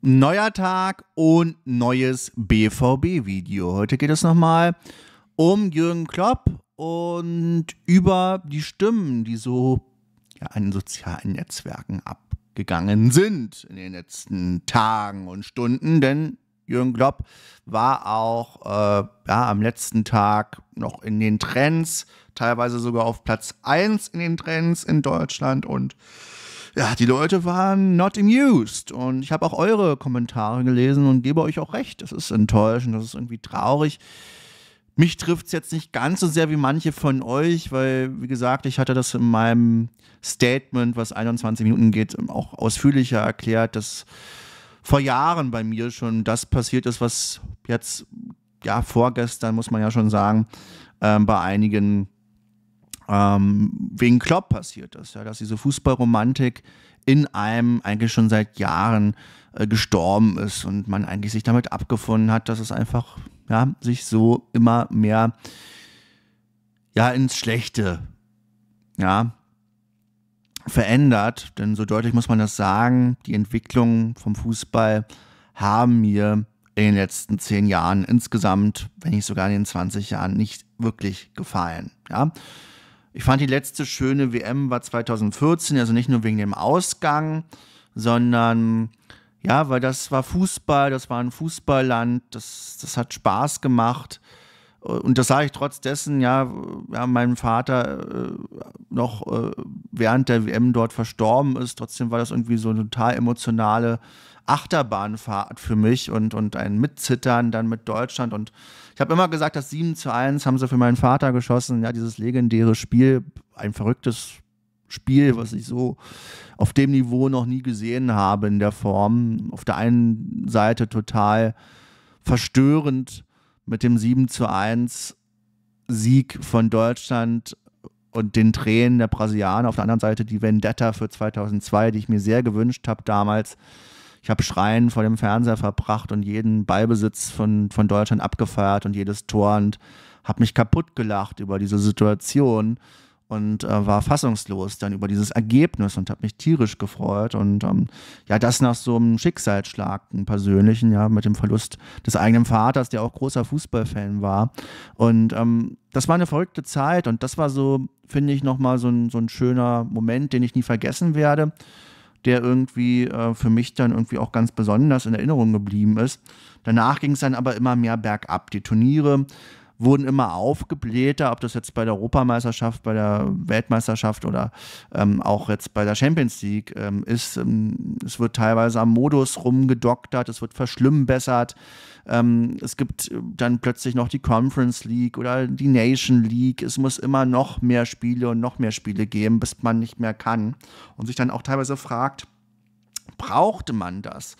Neuer Tag und neues BVB-Video. Heute geht es nochmal um Jürgen Klopp und über die Stimmen, die so ja, an sozialen Netzwerken abgegangen sind in den letzten Tagen und Stunden. Denn Jürgen Klopp war auch äh, ja, am letzten Tag noch in den Trends, teilweise sogar auf Platz 1 in den Trends in Deutschland und ja, die Leute waren not amused. Und ich habe auch eure Kommentare gelesen und gebe euch auch recht. Das ist enttäuschend, das ist irgendwie traurig. Mich trifft es jetzt nicht ganz so sehr wie manche von euch, weil, wie gesagt, ich hatte das in meinem Statement, was 21 Minuten geht, auch ausführlicher erklärt, dass vor Jahren bei mir schon das passiert ist, was jetzt, ja, vorgestern, muss man ja schon sagen, ähm, bei einigen ähm, wegen Klopp passiert ist, ja, dass diese Fußballromantik in einem eigentlich schon seit Jahren äh, gestorben ist und man eigentlich sich damit abgefunden hat, dass es einfach ja, sich so immer mehr ja, ins Schlechte ja, verändert. Denn so deutlich muss man das sagen, die Entwicklung vom Fußball haben mir in den letzten zehn Jahren insgesamt, wenn nicht sogar in den 20 Jahren, nicht wirklich gefallen. Ja? Ich fand die letzte schöne WM war 2014, also nicht nur wegen dem Ausgang, sondern ja, weil das war Fußball, das war ein Fußballland, das, das hat Spaß gemacht. Und das sage ich trotz dessen, ja, ja mein Vater äh, noch äh, während der WM dort verstorben ist. Trotzdem war das irgendwie so eine total emotionale Achterbahnfahrt für mich und, und ein Mitzittern dann mit Deutschland. Und ich habe immer gesagt, das 7 zu 1 haben sie für meinen Vater geschossen. Ja, dieses legendäre Spiel, ein verrücktes Spiel, was ich so auf dem Niveau noch nie gesehen habe in der Form. Auf der einen Seite total verstörend mit dem 7 zu 1 Sieg von Deutschland und den Tränen der Brasilianer. Auf der anderen Seite die Vendetta für 2002, die ich mir sehr gewünscht habe damals ich habe Schreien vor dem Fernseher verbracht und jeden Ballbesitz von, von Deutschland abgefeiert und jedes Tor und habe mich kaputt gelacht über diese Situation und äh, war fassungslos dann über dieses Ergebnis und habe mich tierisch gefreut und ähm, ja das nach so einem Schicksalsschlag einem persönlichen ja mit dem Verlust des eigenen Vaters der auch großer Fußballfan war und ähm, das war eine verrückte Zeit und das war so finde ich noch mal so ein, so ein schöner Moment den ich nie vergessen werde der irgendwie äh, für mich dann irgendwie auch ganz besonders in Erinnerung geblieben ist. Danach ging es dann aber immer mehr bergab. Die Turniere wurden immer aufgeblähter, ob das jetzt bei der Europameisterschaft, bei der Weltmeisterschaft oder ähm, auch jetzt bei der Champions League ähm, ist. Ähm, es wird teilweise am Modus rumgedoktert, es wird verschlimmbessert. Ähm, es gibt äh, dann plötzlich noch die Conference League oder die Nation League. Es muss immer noch mehr Spiele und noch mehr Spiele geben, bis man nicht mehr kann. Und sich dann auch teilweise fragt, brauchte man das?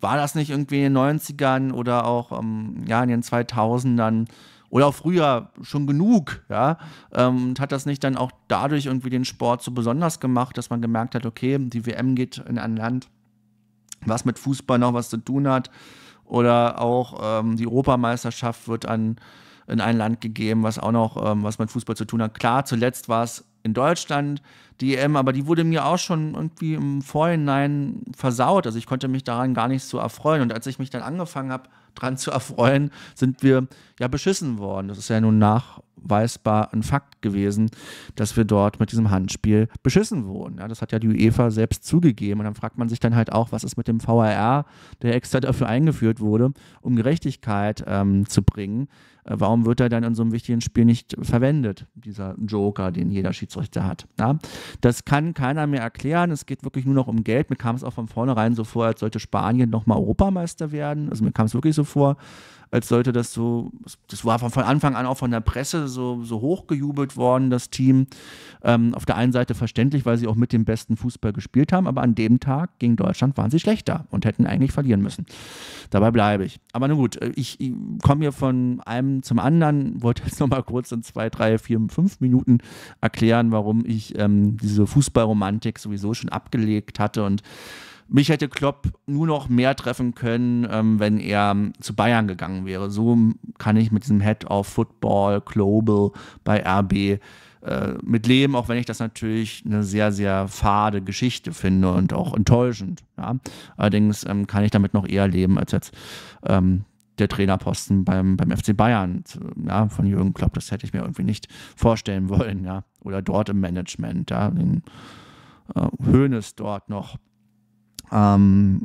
War das nicht irgendwie in den 90ern oder auch ähm, ja, in den 2000ern oder auch früher schon genug, ja, ähm, und hat das nicht dann auch dadurch irgendwie den Sport so besonders gemacht, dass man gemerkt hat, okay, die WM geht in ein Land, was mit Fußball noch was zu tun hat, oder auch ähm, die Europameisterschaft wird an in ein Land gegeben, was auch noch ähm, was mit Fußball zu tun hat. Klar, zuletzt war es in Deutschland die EM, aber die wurde mir auch schon irgendwie im Vorhinein versaut. Also ich konnte mich daran gar nicht so erfreuen. Und als ich mich dann angefangen habe, dran zu erfreuen, sind wir ja beschissen worden. Das ist ja nun nach nachweisbar ein Fakt gewesen, dass wir dort mit diesem Handspiel beschissen wurden. Ja, das hat ja die UEFA selbst zugegeben. Und dann fragt man sich dann halt auch, was ist mit dem VAR, der extra dafür eingeführt wurde, um Gerechtigkeit ähm, zu bringen. Äh, warum wird er dann in so einem wichtigen Spiel nicht verwendet, dieser Joker, den jeder Schiedsrichter hat? Ja? Das kann keiner mehr erklären. Es geht wirklich nur noch um Geld. Mir kam es auch von vornherein so vor, als sollte Spanien nochmal Europameister werden. Also mir kam es wirklich so vor, als sollte das so, das war von Anfang an auch von der Presse so, so hochgejubelt worden, das Team. Ähm, auf der einen Seite verständlich, weil sie auch mit dem besten Fußball gespielt haben, aber an dem Tag gegen Deutschland waren sie schlechter und hätten eigentlich verlieren müssen. Dabei bleibe ich. Aber nun gut, äh, ich, ich komme hier von einem zum anderen, wollte jetzt nochmal kurz in zwei, drei, vier, fünf Minuten erklären, warum ich ähm, diese Fußballromantik sowieso schon abgelegt hatte und mich hätte Klopp nur noch mehr treffen können, ähm, wenn er zu Bayern gegangen wäre. So kann ich mit diesem Head of Football Global bei RB äh, mit leben, auch wenn ich das natürlich eine sehr, sehr fade Geschichte finde und auch enttäuschend. Ja. Allerdings ähm, kann ich damit noch eher leben, als jetzt ähm, der Trainerposten beim, beim FC Bayern ja, von Jürgen Klopp. Das hätte ich mir irgendwie nicht vorstellen wollen. Ja. Oder dort im Management, ja, den äh, Hoeneß dort noch ähm,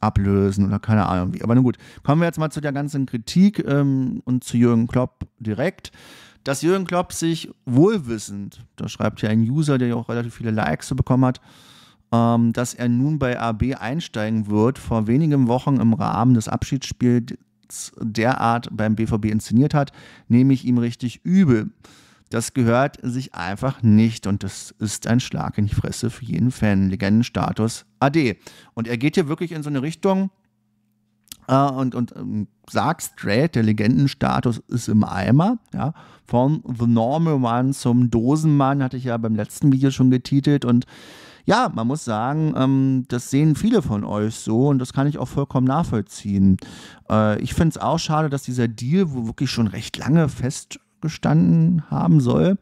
ablösen oder keine Ahnung wie. Aber nun gut, kommen wir jetzt mal zu der ganzen Kritik ähm, und zu Jürgen Klopp direkt. Dass Jürgen Klopp sich wohlwissend, da schreibt hier ein User, der ja auch relativ viele Likes so bekommen hat, ähm, dass er nun bei AB einsteigen wird, vor wenigen Wochen im Rahmen des Abschiedsspiels derart beim BVB inszeniert hat, nehme ich ihm richtig übel. Das gehört sich einfach nicht und das ist ein Schlag in die Fresse für jeden Fan. Legendenstatus AD. Und er geht hier wirklich in so eine Richtung äh, und, und ähm, sagt straight, der Legendenstatus ist im Eimer. Ja? Von The Normal One zum Dosenmann hatte ich ja beim letzten Video schon getitelt und ja, man muss sagen, ähm, das sehen viele von euch so und das kann ich auch vollkommen nachvollziehen. Äh, ich finde es auch schade, dass dieser Deal, wo wirklich schon recht lange fest gestanden haben soll.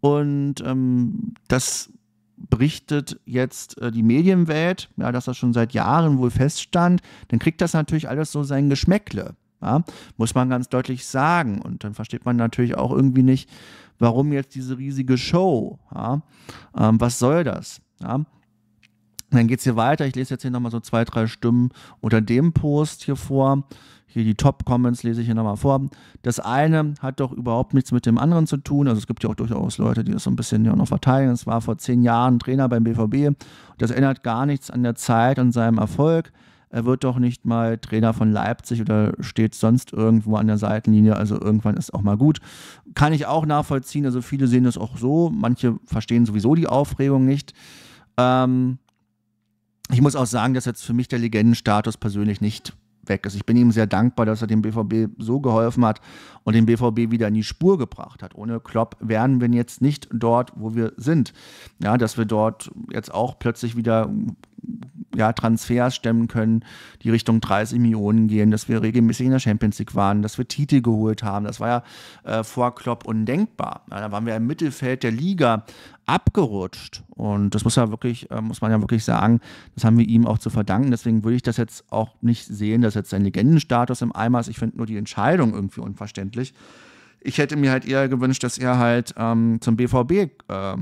Und ähm, das berichtet jetzt äh, die Medienwelt, ja, dass das schon seit Jahren wohl feststand, dann kriegt das natürlich alles so sein Geschmäckle. Ja, muss man ganz deutlich sagen. Und dann versteht man natürlich auch irgendwie nicht, warum jetzt diese riesige Show. Ja, ähm, was soll das? Ja, dann geht es hier weiter. Ich lese jetzt hier nochmal so zwei, drei Stimmen unter dem Post hier vor. Hier die Top-Comments lese ich hier nochmal vor. Das eine hat doch überhaupt nichts mit dem anderen zu tun. Also es gibt ja auch durchaus Leute, die das so ein bisschen ja noch verteidigen. Es war vor zehn Jahren Trainer beim BVB. Das ändert gar nichts an der Zeit und seinem Erfolg. Er wird doch nicht mal Trainer von Leipzig oder steht sonst irgendwo an der Seitenlinie. Also irgendwann ist auch mal gut. Kann ich auch nachvollziehen. Also viele sehen das auch so. Manche verstehen sowieso die Aufregung nicht. Ähm, ich muss auch sagen, dass jetzt für mich der Legendenstatus persönlich nicht weg ist. Ich bin ihm sehr dankbar, dass er dem BVB so geholfen hat und den BVB wieder in die Spur gebracht hat. Ohne Klopp wären wir jetzt nicht dort, wo wir sind. Ja, dass wir dort jetzt auch plötzlich wieder ja, Transfers stemmen können, die Richtung 30 Millionen gehen, dass wir regelmäßig in der Champions League waren, dass wir Titel geholt haben. Das war ja äh, vor Klopp undenkbar. Ja, da waren wir im Mittelfeld der Liga abgerutscht. Und das muss ja wirklich, äh, muss man ja wirklich sagen, das haben wir ihm auch zu verdanken. Deswegen würde ich das jetzt auch nicht sehen, dass jetzt sein Legendenstatus im Eimer ist. Ich finde nur die Entscheidung irgendwie unverständlich. Ich hätte mir halt eher gewünscht, dass er halt ähm, zum BVB äh,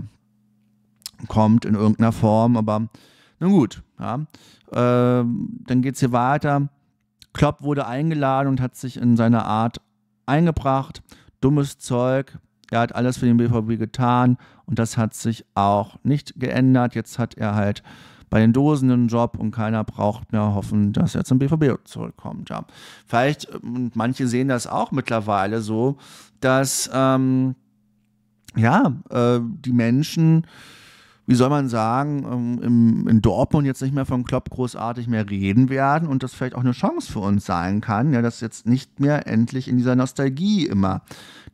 kommt in irgendeiner Form, aber nun gut, ja. Ähm, dann geht es hier weiter. Klopp wurde eingeladen und hat sich in seiner Art eingebracht. Dummes Zeug. Er hat alles für den BVB getan und das hat sich auch nicht geändert. Jetzt hat er halt bei den Dosen einen Job und keiner braucht mehr hoffen, dass er zum BVB zurückkommt. Ja. Vielleicht, und ähm, manche sehen das auch mittlerweile so, dass ähm, ja, äh, die Menschen wie soll man sagen, ähm, im, in Dortmund jetzt nicht mehr von Klopp großartig mehr reden werden und das vielleicht auch eine Chance für uns sein kann, ja, dass jetzt nicht mehr endlich in dieser Nostalgie immer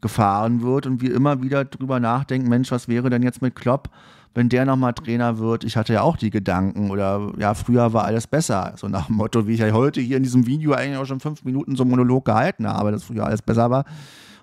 gefahren wird und wir immer wieder drüber nachdenken, Mensch, was wäre denn jetzt mit Klopp, wenn der nochmal Trainer wird? Ich hatte ja auch die Gedanken oder ja, früher war alles besser, so nach dem Motto, wie ich ja heute hier in diesem Video eigentlich auch schon fünf Minuten so einen Monolog gehalten habe, dass früher alles besser war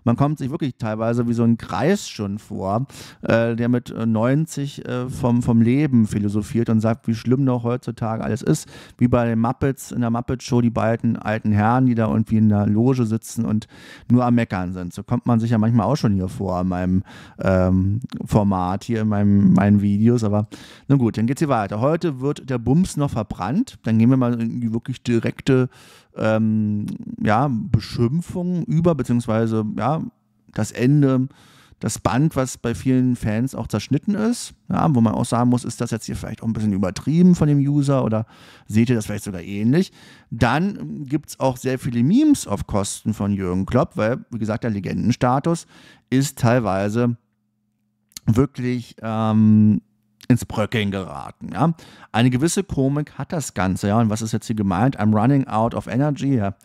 man kommt sich wirklich teilweise wie so ein Kreis schon vor, äh, der mit 90 äh, äh, vom, vom Leben philosophiert und sagt, wie schlimm doch heutzutage alles ist. Wie bei den Muppets, in der Muppet-Show, die beiden alten Herren, die da irgendwie in der Loge sitzen und nur am Meckern sind. So kommt man sich ja manchmal auch schon hier vor in meinem ähm, Format, hier in meinem, meinen Videos. Aber na gut, dann geht's hier weiter. Heute wird der Bums noch verbrannt. Dann gehen wir mal in die wirklich direkte ähm, ja, Beschimpfungen über, beziehungsweise ja, das Ende, das Band, was bei vielen Fans auch zerschnitten ist, ja, wo man auch sagen muss, ist das jetzt hier vielleicht auch ein bisschen übertrieben von dem User oder seht ihr das vielleicht sogar ähnlich? Dann gibt es auch sehr viele Memes auf Kosten von Jürgen Klopp, weil, wie gesagt, der Legendenstatus ist teilweise wirklich ähm, ins Bröckeln geraten. Ja? Eine gewisse Komik hat das Ganze. Ja? Und was ist jetzt hier gemeint? I'm running out of energy. Ja?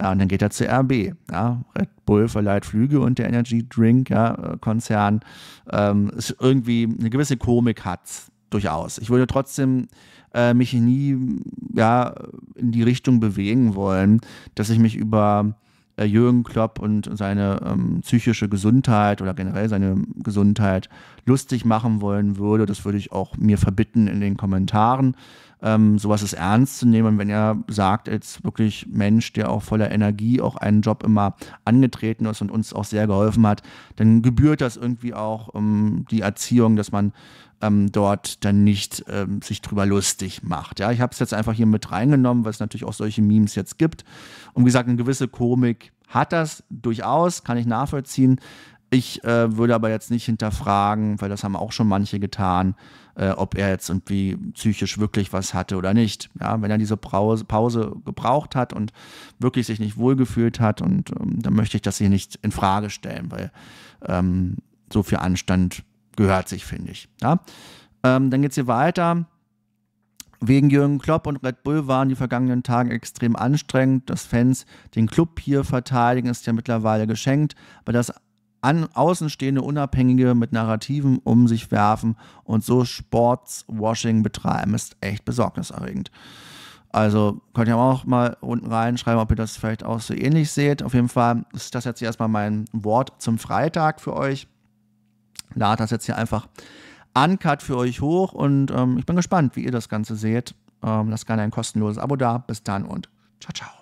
ja und dann geht er zu RB. Ja? Red Bull verleiht Flüge und der Energy Drink ja, äh, Konzern. Ähm, ist irgendwie eine gewisse Komik hat es durchaus. Ich würde trotzdem äh, mich nie ja, in die Richtung bewegen wollen, dass ich mich über äh, Jürgen Klopp und seine ähm, psychische Gesundheit oder generell seine Gesundheit lustig machen wollen würde. Das würde ich auch mir verbitten in den Kommentaren. Ähm, sowas ist ernst zu nehmen. wenn er sagt, als wirklich Mensch, der auch voller Energie auch einen Job immer angetreten ist und uns auch sehr geholfen hat, dann gebührt das irgendwie auch ähm, die Erziehung, dass man ähm, dort dann nicht ähm, sich drüber lustig macht. Ja, ich habe es jetzt einfach hier mit reingenommen, weil es natürlich auch solche Memes jetzt gibt. Und wie gesagt, eine gewisse Komik hat das durchaus, kann ich nachvollziehen. Ich äh, würde aber jetzt nicht hinterfragen, weil das haben auch schon manche getan, äh, ob er jetzt irgendwie psychisch wirklich was hatte oder nicht. Ja, wenn er diese Pause, gebraucht hat und wirklich sich nicht wohlgefühlt hat, und ähm, dann möchte ich das hier nicht in Frage stellen, weil ähm, so viel Anstand gehört sich, finde ich. Ja? Ähm, dann geht es hier weiter. Wegen Jürgen Klopp und Red Bull waren die vergangenen Tage extrem anstrengend. Dass Fans den Club hier verteidigen, ist ja mittlerweile geschenkt. Aber das an außenstehende Unabhängige mit Narrativen um sich werfen und so Sportswashing betreiben, ist echt besorgniserregend. Also könnt ihr auch mal unten reinschreiben, ob ihr das vielleicht auch so ähnlich seht. Auf jeden Fall ist das jetzt erstmal mein Wort zum Freitag für euch lade das jetzt hier einfach uncut für euch hoch und ähm, ich bin gespannt, wie ihr das Ganze seht. Ähm, lasst gerne ein kostenloses Abo da. Bis dann und ciao, ciao.